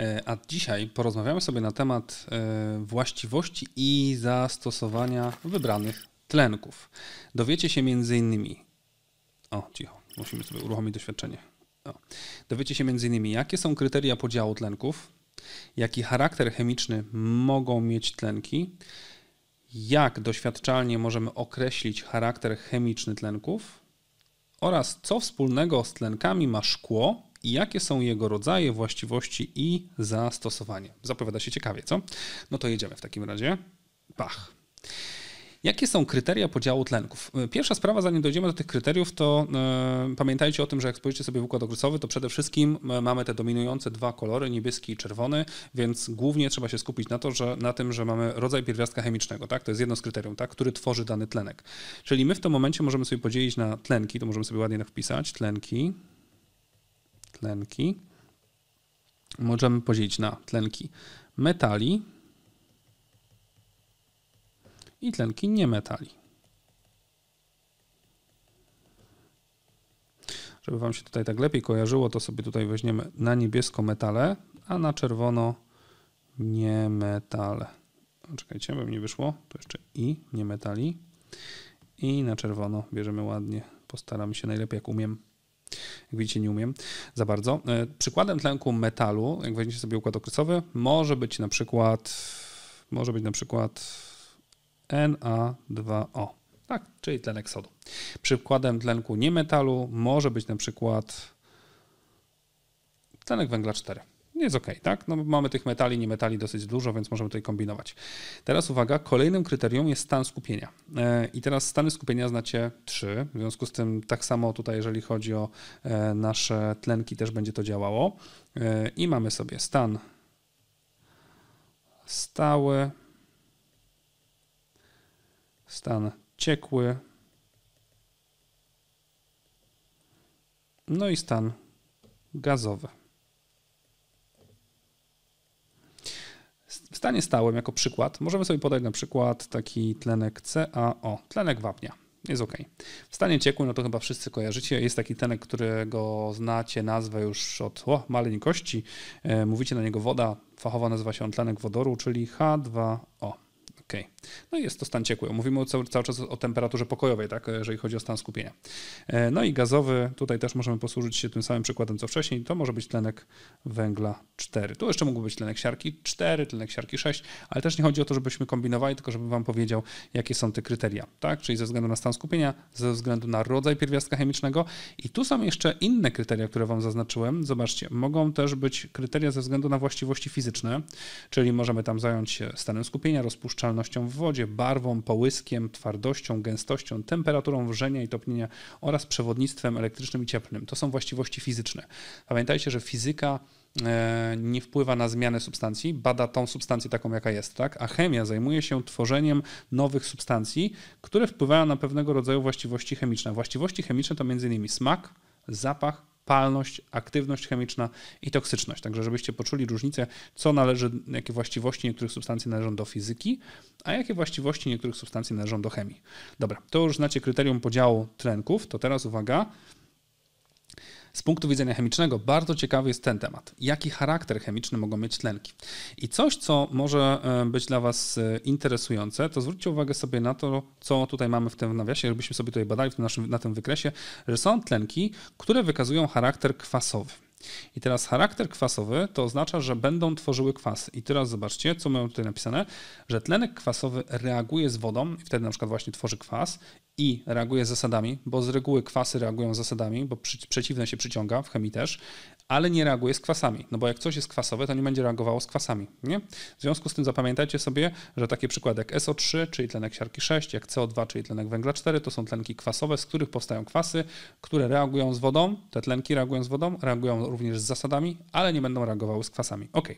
E, a dzisiaj porozmawiamy sobie na temat e, właściwości i zastosowania wybranych tlenków. Dowiecie się między innymi. O, cicho, musimy sobie uruchomić doświadczenie. O. Dowiecie się między innymi, jakie są kryteria podziału tlenków, jaki charakter chemiczny mogą mieć tlenki, jak doświadczalnie możemy określić charakter chemiczny tlenków oraz co wspólnego z tlenkami ma szkło, jakie są jego rodzaje, właściwości i zastosowanie. Zapowiada się ciekawie, co? No to jedziemy w takim razie. Pach. Jakie są kryteria podziału tlenków? E, pierwsza sprawa, zanim dojdziemy do tych kryteriów, to yy, pamiętajcie o tym, że jak spojrzycie sobie w układ okresowy, to przede wszystkim e, mamy te dominujące dwa kolory, niebieski i czerwony, więc głównie trzeba się skupić na, to, że, na tym, że mamy rodzaj pierwiastka chemicznego, tak? to jest jedno z kryterium, tak? który tworzy dany tlenek. Czyli my w tym momencie możemy sobie podzielić na tlenki, to możemy sobie ładnie napisać tak wpisać, tlenki, tlenki możemy podzielić na tlenki metali i tlenki niemetali. Żeby Wam się tutaj tak lepiej kojarzyło, to sobie tutaj weźmiemy na niebiesko metale, a na czerwono niemetale. Czekajcie, mi nie wyszło. To jeszcze i niemetali. I na czerwono bierzemy ładnie. Postaram się najlepiej jak umiem. Jak widzicie, nie umiem za bardzo. E, przykładem tlenku metalu, jak weźmiecie sobie układ okresowy, może być na przykład może być na przykład Na2O. Tak, czyli tlenek sodu. Przykładem tlenku niemetalu może być na przykład tlenek węgla 4 jest ok, tak? No, mamy tych metali, nie metali dosyć dużo, więc możemy tutaj kombinować. Teraz uwaga, kolejnym kryterium jest stan skupienia. E, I teraz stany skupienia znacie trzy, w związku z tym tak samo tutaj, jeżeli chodzi o e, nasze tlenki, też będzie to działało. E, I mamy sobie stan stały, stan ciekły, no i stan gazowy. stanie stałym jako przykład możemy sobie podać na przykład taki tlenek CaO, tlenek wapnia. Jest ok. W stanie ciekłym, no to chyba wszyscy kojarzycie. Jest taki tlenek, którego znacie nazwę już od o, maleńkości. E, mówicie na niego woda. Fachowa nazywa się on tlenek wodoru, czyli H2O. Okej. Okay. No i jest to stan ciekły. Mówimy cały, cały czas o temperaturze pokojowej, tak, jeżeli chodzi o stan skupienia. E, no i gazowy, tutaj też możemy posłużyć się tym samym przykładem co wcześniej. To może być tlenek węgla 4. Tu jeszcze mógłby być tlenek siarki 4, tlenek siarki 6, ale też nie chodzi o to, żebyśmy kombinowali, tylko żebym Wam powiedział, jakie są te kryteria. Tak? Czyli ze względu na stan skupienia, ze względu na rodzaj pierwiastka chemicznego. I tu są jeszcze inne kryteria, które Wam zaznaczyłem. Zobaczcie, mogą też być kryteria ze względu na właściwości fizyczne, czyli możemy tam zająć się stanem skupienia, rozpuszczalnością, zawartością w wodzie, barwą, połyskiem, twardością, gęstością, temperaturą wrzenia i topnienia oraz przewodnictwem elektrycznym i cieplnym. To są właściwości fizyczne. Pamiętajcie, że fizyka e, nie wpływa na zmianę substancji, bada tą substancję taką, jaka jest, tak? A chemia zajmuje się tworzeniem nowych substancji, które wpływają na pewnego rodzaju właściwości chemiczne. Właściwości chemiczne to m.in. smak, zapach, palność, aktywność chemiczna i toksyczność. Także żebyście poczuli różnicę, co należy, jakie właściwości niektórych substancji należą do fizyki, a jakie właściwości niektórych substancji należą do chemii. Dobra, to już znacie kryterium podziału tlenków, to teraz uwaga. Z punktu widzenia chemicznego bardzo ciekawy jest ten temat. Jaki charakter chemiczny mogą mieć tlenki? I coś, co może e, być dla Was e, interesujące, to zwróćcie uwagę sobie na to, co tutaj mamy w tym nawiasie, żebyśmy sobie tutaj badali w tym naszym, na tym wykresie, że są tlenki, które wykazują charakter kwasowy. I teraz charakter kwasowy to oznacza, że będą tworzyły kwasy. I teraz zobaczcie, co mamy tutaj napisane, że tlenek kwasowy reaguje z wodą i wtedy na przykład właśnie tworzy kwas i reaguje z zasadami, bo z reguły kwasy reagują z zasadami, bo przeciwne się przyciąga, w chemii też, ale nie reaguje z kwasami, no bo jak coś jest kwasowe, to nie będzie reagowało z kwasami, nie? W związku z tym zapamiętajcie sobie, że takie przykłady jak SO3, czyli tlenek siarki 6, jak CO2, czyli tlenek węgla 4, to są tlenki kwasowe, z których powstają kwasy, które reagują z wodą, te tlenki reagują z wodą, reagują również z zasadami, ale nie będą reagowały z kwasami. Ok.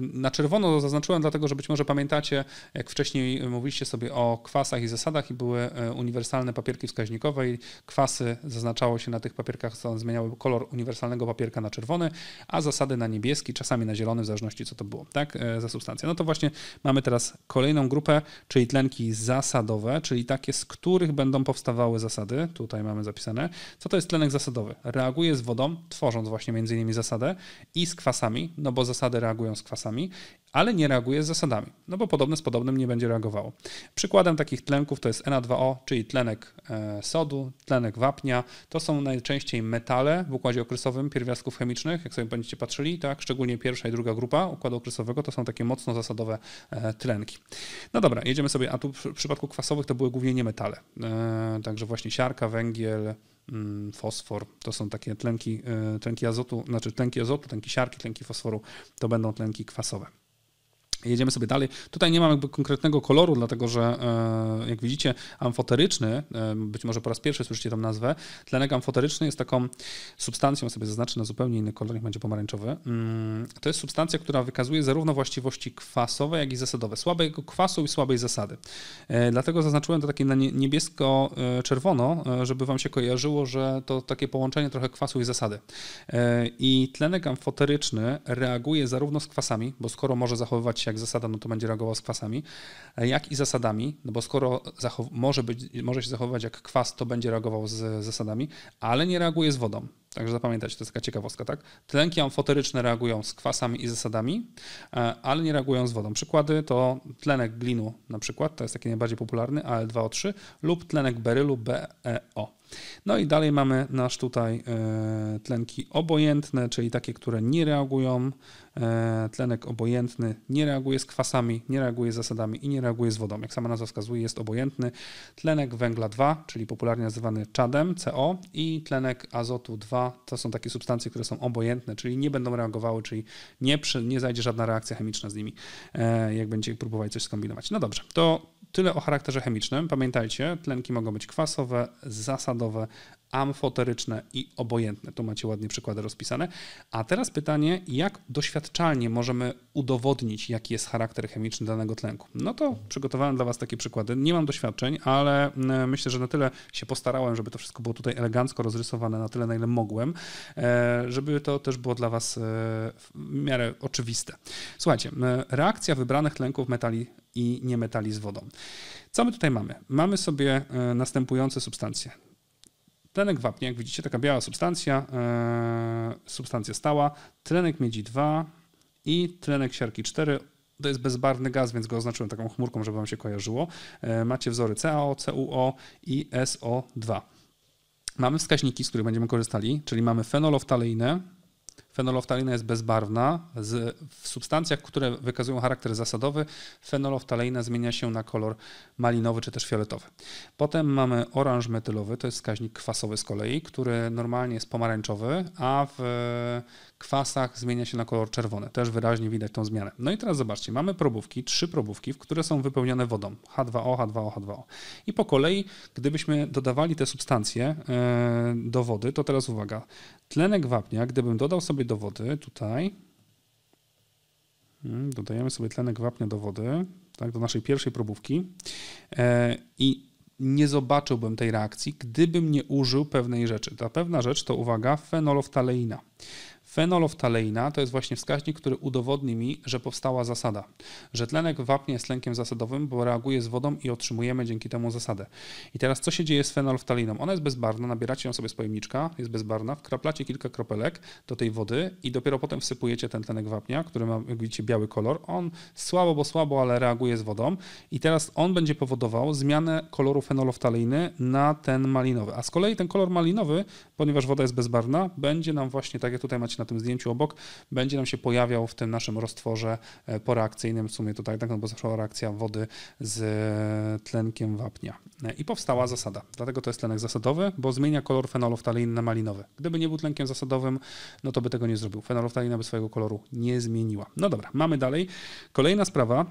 Na czerwono to zaznaczyłem, dlatego że być może pamiętacie, jak wcześniej mówiliście sobie o kwasach i zasadach i były e, uniwersalne papierki wskaźnikowe i kwasy zaznaczało się na tych papierkach, co zmieniały kolor uniwersalnego papierka, papierka na czerwony, a zasady na niebieski, czasami na zielony, w zależności co to było, tak, e, za substancję. No to właśnie mamy teraz kolejną grupę, czyli tlenki zasadowe, czyli takie, z których będą powstawały zasady. Tutaj mamy zapisane. Co to jest tlenek zasadowy? Reaguje z wodą, tworząc właśnie między innymi zasadę i z kwasami, no bo zasady reagują z kwasami ale nie reaguje z zasadami, no bo podobne z podobnym nie będzie reagowało. Przykładem takich tlenków to jest Na2O, czyli tlenek e, sodu, tlenek wapnia. To są najczęściej metale w układzie okresowym pierwiastków chemicznych, jak sobie będziecie patrzyli, tak? Szczególnie pierwsza i druga grupa układu okresowego to są takie mocno zasadowe e, tlenki. No dobra, jedziemy sobie, a tu w przypadku kwasowych to były głównie nie metale. E, także właśnie siarka, węgiel, mm, fosfor. To są takie tlenki, tlenki azotu, znaczy tlenki azotu, tlenki siarki, tlenki fosforu. To będą tlenki kwasowe. Jedziemy sobie dalej. Tutaj nie mam jakby konkretnego koloru, dlatego że e, jak widzicie, amfoteryczny, e, być może po raz pierwszy słyszycie tą nazwę, tlenek amfoteryczny jest taką substancją, sobie zaznaczę na zupełnie inny kolor, niech będzie pomarańczowy. Mm, to jest substancja, która wykazuje zarówno właściwości kwasowe, jak i zasadowe. Słabego kwasu i słabej zasady. E, dlatego zaznaczyłem to takie na niebiesko-czerwono, żeby wam się kojarzyło, że to takie połączenie trochę kwasu i zasady. I tlenek amfoteryczny reaguje zarówno z kwasami, bo skoro może zachowywać się jak zasada, no to będzie reagował z kwasami, e, jak i zasadami, no bo skoro może, być, może się zachowywać jak kwas, to będzie reagował z zasadami, ale nie reaguje z wodą. Także zapamiętajcie, to jest taka ciekawostka, tak? Tlenki amfoteryczne reagują z kwasami i zasadami, e, ale nie reagują z wodą. Przykłady to tlenek glinu na przykład, to jest taki najbardziej popularny, AL2O3 lub tlenek berylu BEO. No i dalej mamy nasz tutaj e, tlenki obojętne, czyli takie, które nie reagują. E, tlenek obojętny nie reaguje z kwasami, nie reaguje z zasadami i nie reaguje z wodą. Jak sama nazwa wskazuje, jest obojętny. Tlenek węgla 2, czyli popularnie nazywany czadem, CO i tlenek azotu 2, to są takie substancje, które są obojętne, czyli nie będą reagowały, czyli nie, przy, nie zajdzie żadna reakcja chemiczna z nimi, e, jak będzie próbować coś skombinować. No dobrze, to Tyle o charakterze chemicznym. Pamiętajcie, tlenki mogą być kwasowe, zasadowe, amfoteryczne i obojętne. Tu macie ładnie przykłady rozpisane. A teraz pytanie, jak doświadczalnie możemy udowodnić, jaki jest charakter chemiczny danego tlenku? No to przygotowałem dla Was takie przykłady. Nie mam doświadczeń, ale e, myślę, że na tyle się postarałem, żeby to wszystko było tutaj elegancko rozrysowane, na tyle, na ile mogłem, e, żeby to też było dla Was e, w miarę oczywiste. Słuchajcie, reakcja wybranych tlenków metali i nie metali z wodą. Co my tutaj mamy? Mamy sobie e, następujące substancje. Tlenek wapnia, jak widzicie, taka biała substancja, e, substancja stała, tlenek miedzi 2 i tlenek siarki 4, to jest bezbarwny gaz, więc go oznaczyłem taką chmurką, żeby Wam się kojarzyło. E, macie wzory CaO, CuO i SO2. Mamy wskaźniki, z których będziemy korzystali, czyli mamy fenoloftaleinę, fenoloftalina jest bezbarwna. Z, w substancjach, które wykazują charakter zasadowy, fenoloftaleina zmienia się na kolor malinowy czy też fioletowy. Potem mamy oranż metylowy, to jest wskaźnik kwasowy z kolei, który normalnie jest pomarańczowy, a w kwasach zmienia się na kolor czerwony. Też wyraźnie widać tą zmianę. No i teraz zobaczcie, mamy probówki, trzy probówki, które są wypełnione wodą. H2O, H2O, H2O. I po kolei, gdybyśmy dodawali te substancje e, do wody, to teraz uwaga, tlenek wapnia, gdybym dodał sobie sobie do wody tutaj. Hmm, dodajemy sobie tlenek wapnia do wody, tak, do naszej pierwszej probówki. E, I nie zobaczyłbym tej reakcji, gdybym nie użył pewnej rzeczy. Ta pewna rzecz to, uwaga, fenoloftaleina. Fenoloftaleina to jest właśnie wskaźnik, który udowodni mi, że powstała zasada, że tlenek wapnia jest tlenkiem zasadowym, bo reaguje z wodą i otrzymujemy dzięki temu zasadę. I teraz co się dzieje z fenolftaliną? Ona jest bezbarwna, nabieracie ją sobie z pojemniczka, jest bezbarwna, wkraplacie kilka kropelek do tej wody i dopiero potem wsypujecie ten tlenek wapnia, który ma, jak widzicie, biały kolor. On słabo, bo słabo, ale reaguje z wodą i teraz on będzie powodował zmianę koloru fenoloftaleiny na ten malinowy. A z kolei ten kolor malinowy, ponieważ woda jest bezbarwna, będzie nam właśnie, tak jak tutaj macie na tym zdjęciu obok, będzie nam się pojawiał w tym naszym roztworze e, poreakcyjnym, w sumie to tak, tak no bo zawsze reakcja wody z e, tlenkiem wapnia. E, I powstała zasada. Dlatego to jest tlenek zasadowy, bo zmienia kolor fenoloftalein na malinowy. Gdyby nie był tlenkiem zasadowym, no to by tego nie zrobił. Fenoloftalina by swojego koloru nie zmieniła. No dobra, mamy dalej. Kolejna sprawa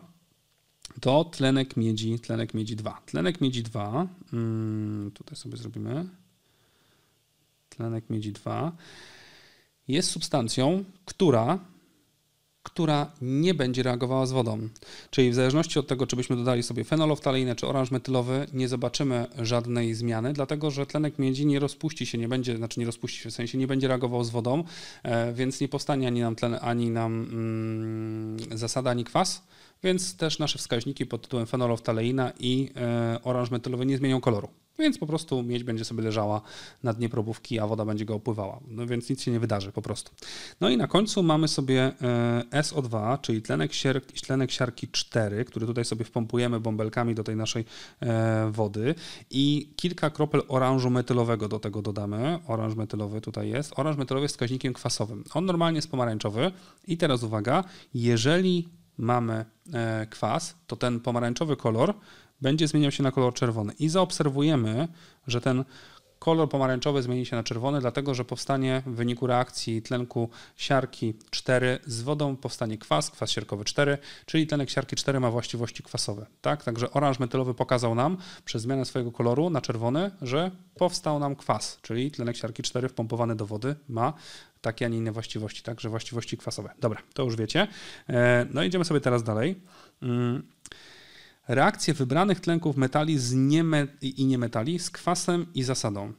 to tlenek miedzi, tlenek miedzi 2. Tlenek miedzi 2, mm, tutaj sobie zrobimy, tlenek miedzi 2 jest substancją, która, która nie będzie reagowała z wodą. Czyli w zależności od tego, czy byśmy dodali sobie fenoloftaleinę czy oranż metylowy, nie zobaczymy żadnej zmiany, dlatego że tlenek miedzi nie rozpuści się, nie będzie, znaczy nie rozpuści się w sensie, nie będzie reagował z wodą, e, więc nie powstanie ani nam tlen, ani nam mm, zasada, ani kwas więc też nasze wskaźniki pod tytułem fenoloftaleina i e, oranż metylowy nie zmienią koloru. Więc po prostu miedź będzie sobie leżała na dnie probówki, a woda będzie go opływała. No więc nic się nie wydarzy po prostu. No i na końcu mamy sobie e, SO2, czyli tlenek, tlenek siarki 4, który tutaj sobie wpompujemy bąbelkami do tej naszej e, wody i kilka kropel oranżu metylowego do tego dodamy. Oranż metylowy tutaj jest. Oranż metylowy jest wskaźnikiem kwasowym. On normalnie jest pomarańczowy i teraz uwaga, jeżeli mamy e, kwas, to ten pomarańczowy kolor będzie zmieniał się na kolor czerwony. I zaobserwujemy, że ten kolor pomarańczowy zmieni się na czerwony, dlatego że powstanie w wyniku reakcji tlenku siarki 4 z wodą powstanie kwas, kwas siarkowy 4, czyli tlenek siarki 4 ma właściwości kwasowe. Tak? Także oranż metylowy pokazał nam przez zmianę swojego koloru na czerwony, że powstał nam kwas, czyli tlenek siarki 4 wpompowany do wody ma takie, a nie inne właściwości, także właściwości kwasowe. Dobra, to już wiecie. E, no idziemy sobie teraz dalej. Mm reakcję wybranych tlenków metali z nieme i niemetali z kwasem i zasadą.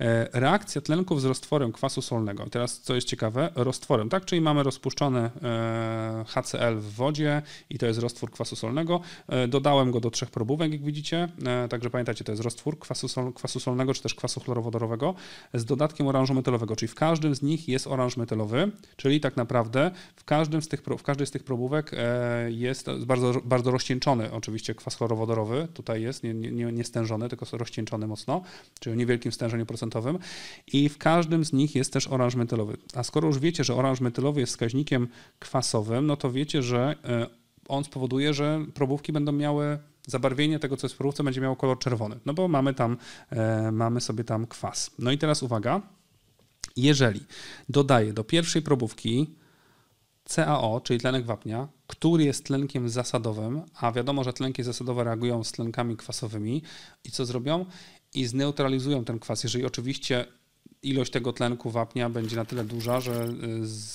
E, reakcja tlenków z roztworem kwasu solnego. Teraz, co jest ciekawe, roztworem, tak? Czyli mamy rozpuszczone e, HCl w wodzie i to jest roztwór kwasu solnego. E, dodałem go do trzech probówek, jak widzicie. Także pamiętajcie, to jest roztwór kwasu, sol kwasu solnego czy też kwasu chlorowodorowego z dodatkiem oranżu metalowego, czyli w każdym z nich jest oranż metalowy, czyli tak naprawdę w, każdym z tych, w każdej z tych probówek jest bardzo, bardzo rozcieńczony oczywiście kwas chlorowodorowy, tutaj jest, nie, nie, nie stężony, tylko rozcieńczony mocno, czyli o niewielkim stężeniu procentowym i w każdym z nich jest też oranż metylowy. A skoro już wiecie, że oranż metylowy jest wskaźnikiem kwasowym, no to wiecie, że e, on spowoduje, że probówki będą miały zabarwienie tego, co jest w probówce, będzie miało kolor czerwony, no bo mamy tam, e, mamy sobie tam kwas. No i teraz uwaga, jeżeli dodaję do pierwszej probówki CaO, czyli tlenek wapnia, który jest tlenkiem zasadowym, a wiadomo, że tlenki zasadowe reagują z tlenkami kwasowymi i co zrobią? I zneutralizują ten kwas, jeżeli oczywiście ilość tego tlenku wapnia będzie na tyle duża, że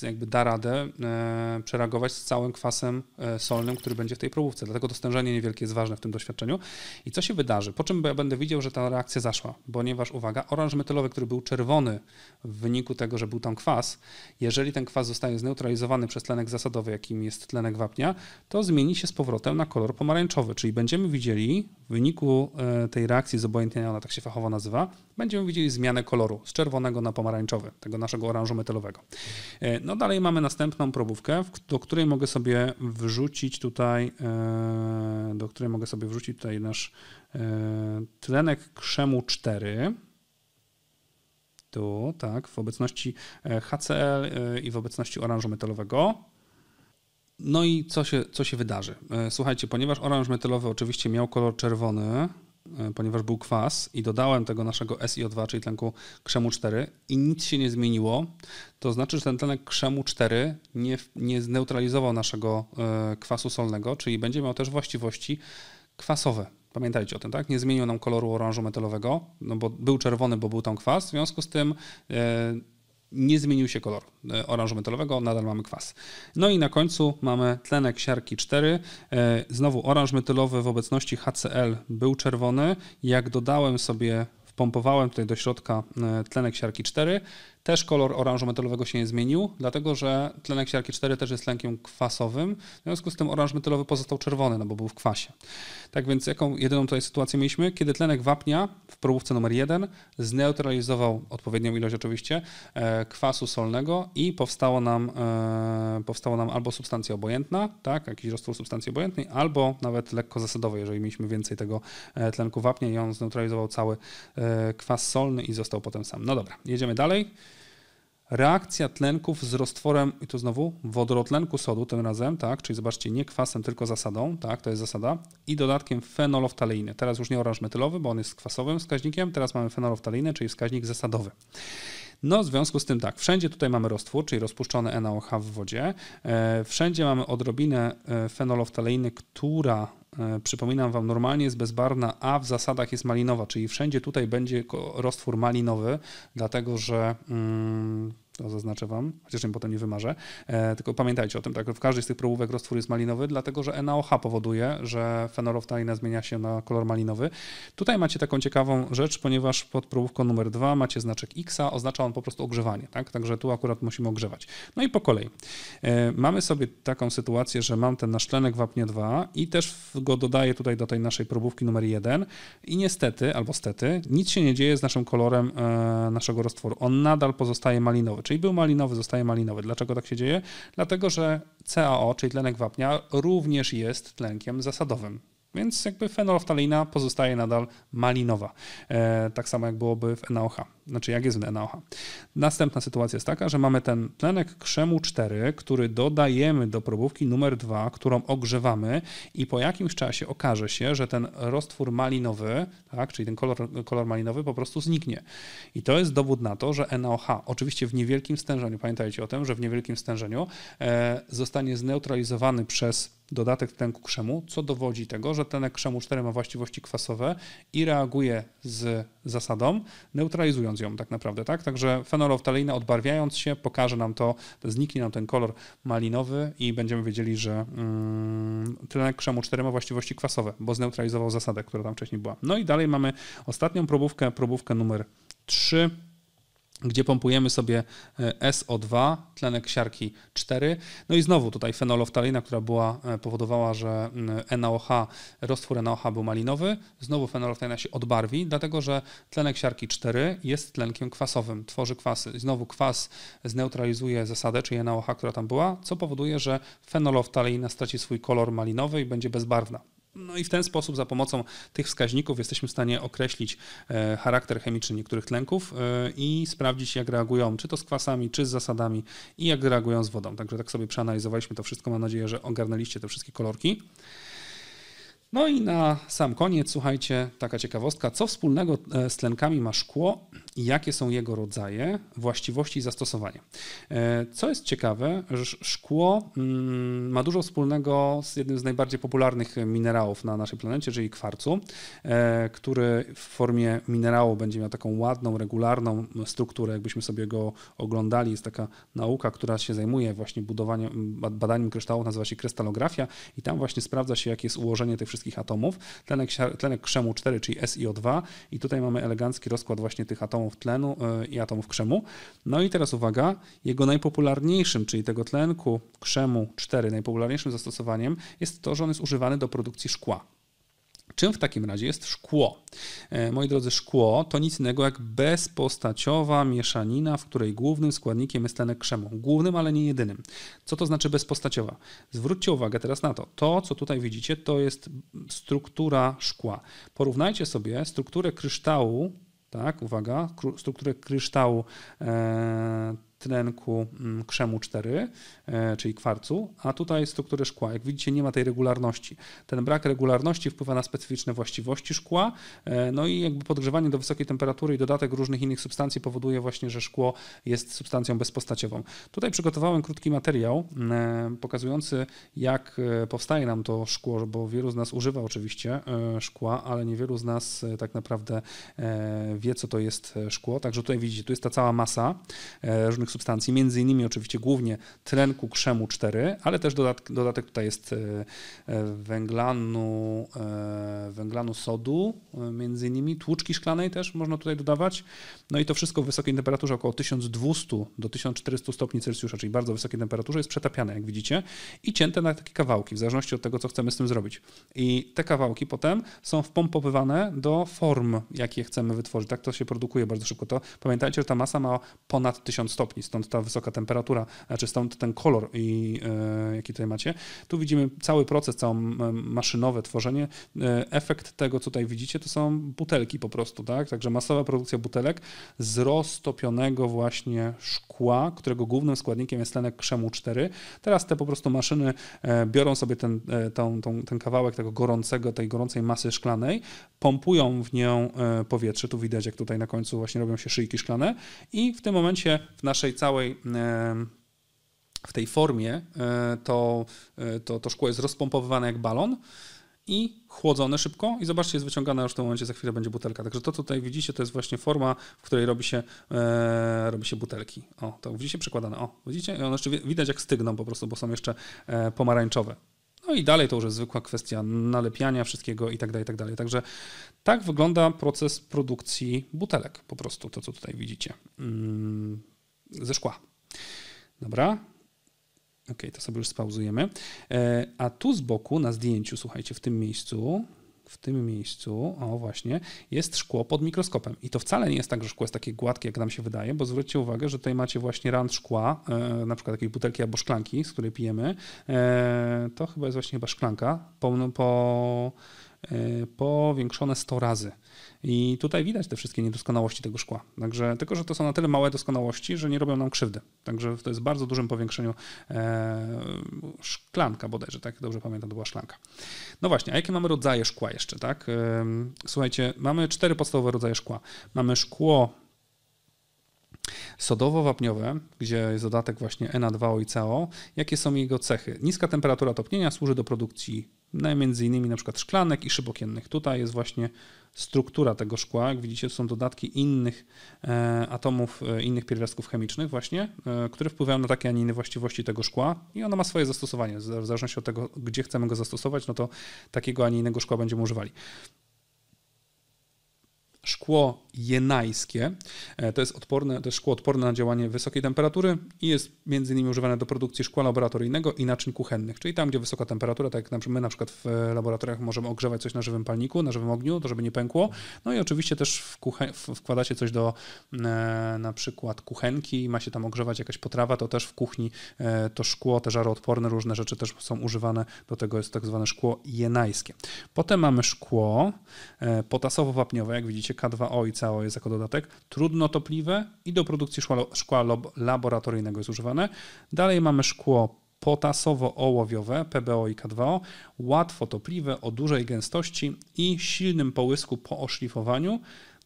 e, jakby da radę e, przereagować z całym kwasem e, solnym, który będzie w tej probówce. Dlatego to stężenie niewielkie jest ważne w tym doświadczeniu. I co się wydarzy? Po czym ja będę widział, że ta reakcja zaszła? Ponieważ, uwaga, oranż metalowy, który był czerwony w wyniku tego, że był tam kwas, jeżeli ten kwas zostanie zneutralizowany przez tlenek zasadowy, jakim jest tlenek wapnia, to zmieni się z powrotem na kolor pomarańczowy, czyli będziemy widzieli w wyniku e, tej reakcji zobojętnienia, ona tak się fachowo nazywa, będziemy widzieli zmianę koloru z czerwonego na pomarańczowy, tego naszego oranżu metalowego. E, no dalej mamy następną probówkę, do której mogę sobie wrzucić tutaj, e, do której mogę sobie wrzucić tutaj nasz tlenek krzemu 4 tu, tak, w obecności HCl i w obecności oranżu metalowego. No i co się, co się wydarzy? E, słuchajcie, ponieważ oranż metalowy oczywiście miał kolor czerwony, e, ponieważ był kwas i dodałem tego naszego SiO2, czyli tlenku krzemu 4 i nic się nie zmieniło, to znaczy, że ten tlenek krzemu 4 nie, nie zneutralizował naszego e, kwasu solnego, czyli będzie miał też właściwości kwasowe. Pamiętajcie o tym, tak? Nie zmienił nam koloru oranżu metalowego, no bo był czerwony, bo był tam kwas. W związku z tym nie zmienił się kolor e, oranżu metalowego nadal mamy kwas. No i na końcu mamy tlenek siarki 4. E, znowu oranż metylowy w obecności HCl był czerwony. Jak dodałem sobie, wpompowałem tutaj do środka e, tlenek siarki 4, też kolor oranżu metalowego się nie zmienił, dlatego że tlenek siarki 4 też jest tlenkiem kwasowym, w związku z tym oranż metalowy pozostał czerwony, no bo był w kwasie. Tak więc jaką jedyną tutaj sytuację mieliśmy? Kiedy tlenek wapnia w probówce numer 1 zneutralizował odpowiednią ilość oczywiście e, kwasu solnego i powstało nam, e, powstało nam albo substancja obojętna, tak, jakiś roztwór substancji obojętnej, albo nawet lekko zasadowy, jeżeli mieliśmy więcej tego e, tlenku wapnia i on zneutralizował cały kwas solny i został potem sam. No dobra, jedziemy dalej reakcja tlenków z roztworem, i tu znowu wodorotlenku sodu tym razem, tak, czyli zobaczcie, nie kwasem, tylko zasadą, tak, to jest zasada, i dodatkiem fenoloftaleiny. Teraz już nie oranż metylowy, bo on jest kwasowym wskaźnikiem, teraz mamy fenoloftaleinę, czyli wskaźnik zasadowy. No, w związku z tym tak, wszędzie tutaj mamy roztwór, czyli rozpuszczone NaOH w wodzie, e, wszędzie mamy odrobinę e, fenoloftaleiny, która e, przypominam Wam, normalnie jest bezbarwna, a w zasadach jest malinowa, czyli wszędzie tutaj będzie roztwór malinowy, dlatego że mm, to zaznaczę Wam, chociaż im potem nie wymarzę. E, tylko pamiętajcie o tym, tak, w każdej z tych probówek roztwór jest malinowy, dlatego że NaOH powoduje, że fenoloftalina zmienia się na kolor malinowy. Tutaj macie taką ciekawą rzecz, ponieważ pod probówką numer dwa macie znaczek X, oznacza on po prostu ogrzewanie, tak? Także tu akurat musimy ogrzewać. No i po kolei. E, mamy sobie taką sytuację, że mam ten nasz tlenek wapnia 2 i też go dodaję tutaj do tej naszej probówki numer 1 i niestety, albo stety, nic się nie dzieje z naszym kolorem e, naszego roztworu. On nadal pozostaje malinowy malinowy. Czyli był malinowy, zostaje malinowy. Dlaczego tak się dzieje? Dlatego, że CaO, czyli tlenek wapnia, również jest tlenkiem zasadowym. Więc jakby fenolftaleina pozostaje nadal malinowa. E, tak samo jak byłoby w NaOH. Znaczy jak jest w NaOH. Następna sytuacja jest taka, że mamy ten tlenek krzemu 4, który dodajemy do probówki numer 2, którą ogrzewamy i po jakimś czasie okaże się, że ten roztwór malinowy, tak, czyli ten kolor, kolor malinowy po prostu zniknie. I to jest dowód na to, że NaOH, oczywiście w niewielkim stężeniu, pamiętajcie o tym, że w niewielkim stężeniu e, zostanie zneutralizowany przez dodatek tlenku krzemu, co dowodzi tego, że tlenek krzemu 4 ma właściwości kwasowe i reaguje z zasadą, neutralizując ją tak naprawdę. Tak? Także fenoloftaleina odbarwiając się pokaże nam to, zniknie nam ten kolor malinowy i będziemy wiedzieli, że mm, tlenek krzemu 4 ma właściwości kwasowe, bo zneutralizował zasadę, która tam wcześniej była. No i dalej mamy ostatnią probówkę, probówkę numer 3 gdzie pompujemy sobie e, SO2, tlenek siarki 4. No i znowu tutaj fenoloftalina, która była, e, powodowała, że mm, NaOH, roztwór NaOH był malinowy. Znowu fenoloftalina się odbarwi, dlatego że tlenek siarki 4 jest tlenkiem kwasowym, tworzy kwasy. Znowu kwas zneutralizuje zasadę, czyli NaOH, która tam była, co powoduje, że fenoloftalina straci swój kolor malinowy i będzie bezbarwna. No i w ten sposób za pomocą tych wskaźników jesteśmy w stanie określić e, charakter chemiczny niektórych tlenków e, i sprawdzić, jak reagują czy to z kwasami, czy z zasadami i jak reagują z wodą. Także tak sobie przeanalizowaliśmy to wszystko. Mam nadzieję, że ogarnęliście te wszystkie kolorki. No i na sam koniec, słuchajcie, taka ciekawostka. Co wspólnego e, z tlenkami ma szkło i jakie są jego rodzaje, właściwości i zastosowanie. Co jest ciekawe, że szkło mm, ma dużo wspólnego z jednym z najbardziej popularnych minerałów na naszej planecie, czyli kwarcu, e, który w formie minerału będzie miał taką ładną, regularną strukturę, jakbyśmy sobie go oglądali. Jest taka nauka, która się zajmuje właśnie budowaniem, badaniem kryształów, nazywa się krystalografia i tam właśnie sprawdza się, jakie jest ułożenie tych wszystkich atomów. Tlenek, tlenek krzemu 4, czyli SiO2 i tutaj mamy elegancki rozkład właśnie tych atomów atomów tlenu i e, atomów krzemu. No i teraz uwaga, jego najpopularniejszym, czyli tego tlenku krzemu 4, najpopularniejszym zastosowaniem jest to, że on jest używany do produkcji szkła. Czym w takim razie jest szkło? E, moi drodzy, szkło to nic innego jak bezpostaciowa mieszanina, w której głównym składnikiem jest tlenek krzemu. Głównym, ale nie jedynym. Co to znaczy bezpostaciowa? Zwróćcie uwagę teraz na to. To, co tutaj widzicie, to jest struktura szkła. Porównajcie sobie strukturę kryształu tak, uwaga, strukturę kryształu e, tlenku mm, krzemu 4, e, czyli kwarcu, a tutaj struktury szkła. Jak widzicie, nie ma tej regularności. Ten brak regularności wpływa na specyficzne właściwości szkła, e, no i jakby podgrzewanie do wysokiej temperatury i dodatek różnych innych substancji powoduje właśnie, że szkło jest substancją bezpostaciową. Tutaj przygotowałem krótki materiał mm, e, pokazujący, jak powstaje nam to szkło, bo wielu z nas używa oczywiście szkła, ale niewielu z nas tak naprawdę wie, co to jest szkło. Także tutaj widzicie, tu jest ta cała masa różnych substancji, między innymi oczywiście głównie tlenku krzemu 4, ale też dodatek, dodatek tutaj jest e, e, węglanu, e, węglanu sodu, między innymi tłuczki szklanej też można tutaj dodawać. No i to wszystko w wysokiej temperaturze około 1200 do 1400 stopni Celsjusza, czyli bardzo wysokiej temperaturze, jest przetapiane, jak widzicie, i cięte na takie kawałki, w zależności od tego, co chcemy z tym zrobić. I te kawałki potem są wpompowywane do form, jakie chcemy wytworzyć. Tak to się produkuje bardzo szybko. To pamiętajcie, że ta masa ma ponad 1000 stopni i stąd ta wysoka temperatura, znaczy stąd ten kolor, i, e, jaki tutaj macie. Tu widzimy cały proces, całe maszynowe tworzenie. E, efekt tego, co tutaj widzicie, to są butelki po prostu, tak? Także masowa produkcja butelek z roztopionego właśnie szkła, którego głównym składnikiem jest tlenek krzemu 4. Teraz te po prostu maszyny e, biorą sobie ten, tą, tą, ten kawałek tego gorącego, tej gorącej masy szklanej, pompują w nią powietrze. Tu widać, jak tutaj na końcu właśnie robią się szyjki szklane i w tym momencie w naszej całej w tej formie e, to, e, to, to szkło jest rozpompowywane jak balon i chłodzone szybko i zobaczcie, jest wyciągane już w tym momencie, za chwilę będzie butelka. Także to, co tutaj widzicie, to jest właśnie forma, w której robi się, e, robi się butelki. O, to widzicie przekładane, o, widzicie? I one jeszcze widać jak stygną po prostu, bo są jeszcze e, pomarańczowe. No i dalej to już jest zwykła kwestia nalepiania wszystkiego i tak dalej, i tak dalej. Także tak wygląda proces produkcji butelek po prostu, to co tutaj widzicie. Mm ze szkła. Dobra. Ok, to sobie już spauzujemy. E, a tu z boku na zdjęciu, słuchajcie, w tym miejscu, w tym miejscu, o właśnie, jest szkło pod mikroskopem. I to wcale nie jest tak, że szkło jest takie gładkie, jak nam się wydaje, bo zwróćcie uwagę, że tutaj macie właśnie rand szkła, np. E, na przykład takiej butelki albo szklanki, z której pijemy. E, to chyba jest właśnie chyba szklanka. Po, no, po E, powiększone 100 razy. I tutaj widać te wszystkie niedoskonałości tego szkła. Także, tylko, że to są na tyle małe doskonałości, że nie robią nam krzywdy. Także to jest w bardzo dużym powiększeniu e, szklanka bodajże, tak? Dobrze pamiętam, to była szklanka. No właśnie, a jakie mamy rodzaje szkła jeszcze, tak? E, słuchajcie, mamy cztery podstawowe rodzaje szkła. Mamy szkło Sodowo-wapniowe, gdzie jest dodatek właśnie Na2O i CO, jakie są jego cechy? Niska temperatura topnienia służy do produkcji no, między innymi na przykład szklanek i szybokiennych. Tutaj jest właśnie struktura tego szkła. Jak widzicie, są dodatki innych e, atomów, e, innych pierwiastków chemicznych właśnie, e, które wpływają na takie, a nie inne właściwości tego szkła i ono ma swoje zastosowanie. W zależności od tego, gdzie chcemy go zastosować, no to takiego, a nie innego szkła będziemy używali. Szkło jenajskie. E, to jest odporne, to jest szkło odporne na działanie wysokiej temperatury i jest między innymi używane do produkcji szkła laboratoryjnego i naczyń kuchennych, czyli tam, gdzie wysoka temperatura, tak jak my na przykład w e, laboratoriach możemy ogrzewać coś na żywym palniku, na żywym ogniu, to żeby nie pękło. No i oczywiście też w kuchen, wkładacie coś do e, na przykład kuchenki i ma się tam ogrzewać jakaś potrawa, to też w kuchni to szkło, te żaroodporne różne rzeczy też są używane, do tego jest tak zwane szkło jenajskie. Potem mamy szkło potasowo-wapniowe, jak widzicie K2O i całe jest jako dodatek. Trudno topliwe i do produkcji szkła, szkła laboratoryjnego jest używane. Dalej mamy szkło potasowo-ołowiowe, PBO i K2O, łatwo topliwe, o dużej gęstości i silnym połysku po oszlifowaniu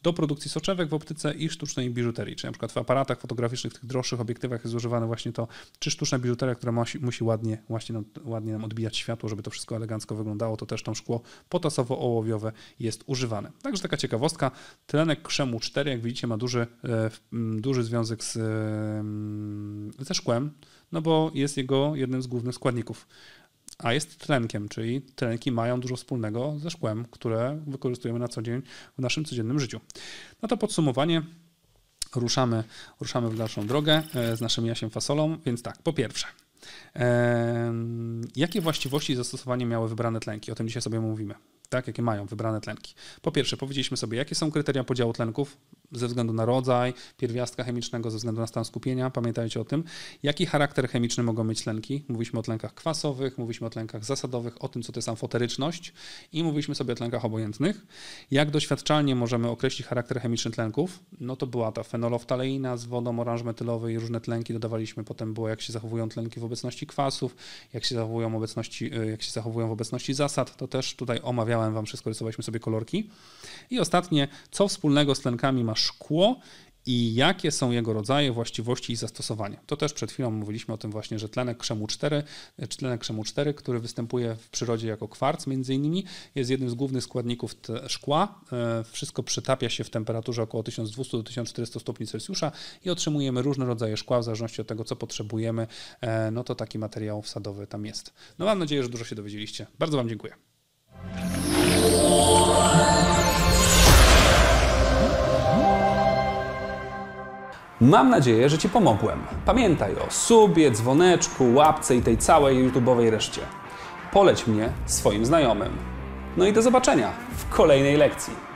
do produkcji soczewek w optyce i sztucznej biżuterii, czyli na przykład w aparatach fotograficznych, w tych droższych obiektywach jest używane właśnie to, czy sztuczna biżuteria, która musi, musi ładnie, właśnie nam, ładnie nam odbijać światło, żeby to wszystko elegancko wyglądało, to też tam szkło potasowo-ołowiowe jest używane. Także taka ciekawostka, tlenek krzemu 4, jak widzicie, ma duży, e, duży związek z, e, ze szkłem, no bo jest jego jednym z głównych składników a jest tlenkiem, czyli tlenki mają dużo wspólnego ze szkłem, które wykorzystujemy na co dzień w naszym codziennym życiu. No to podsumowanie. Ruszamy, ruszamy w dalszą drogę e, z naszym Jasiem Fasolą, więc tak, po pierwsze, e, Jakie właściwości i zastosowanie miały wybrane tlenki? O tym dzisiaj sobie mówimy tak, jakie mają wybrane tlenki. Po pierwsze, powiedzieliśmy sobie, jakie są kryteria podziału tlenków ze względu na rodzaj pierwiastka chemicznego, ze względu na stan skupienia, pamiętajcie o tym. Jaki charakter chemiczny mogą mieć tlenki? Mówiliśmy o tlenkach kwasowych, mówiliśmy o tlenkach zasadowych, o tym, co to jest amfoteryczność i mówiliśmy sobie o tlenkach obojętnych. Jak doświadczalnie możemy określić charakter chemiczny tlenków? No to była ta fenoloftaleina z wodą oranż metylowej i różne tlenki dodawaliśmy. Potem było, jak się zachowują tlenki w obecności kwasów, jak się zachowują, obecności, y, jak się zachowują w obecności zasad. To też tutaj omawiamy omawiałem wam wszystko, rysowaliśmy sobie kolorki. I ostatnie, co wspólnego z tlenkami ma szkło i jakie są jego rodzaje, właściwości i zastosowania. To też przed chwilą mówiliśmy o tym właśnie, że tlenek krzemu 4, tlenek krzemu 4 który występuje w przyrodzie jako kwarc między innymi, jest jednym z głównych składników szkła. E, wszystko przytapia się w temperaturze około 1200 do 1400 stopni Celsjusza i otrzymujemy różne rodzaje szkła w zależności od tego, co potrzebujemy. E, no to taki materiał wsadowy tam jest. No mam nadzieję, że dużo się dowiedzieliście. Bardzo Wam dziękuję. Mam nadzieję, że Ci pomogłem. Pamiętaj o subie, dzwoneczku, łapce i tej całej YouTube'owej reszcie. Poleć mnie swoim znajomym. No i do zobaczenia w kolejnej lekcji.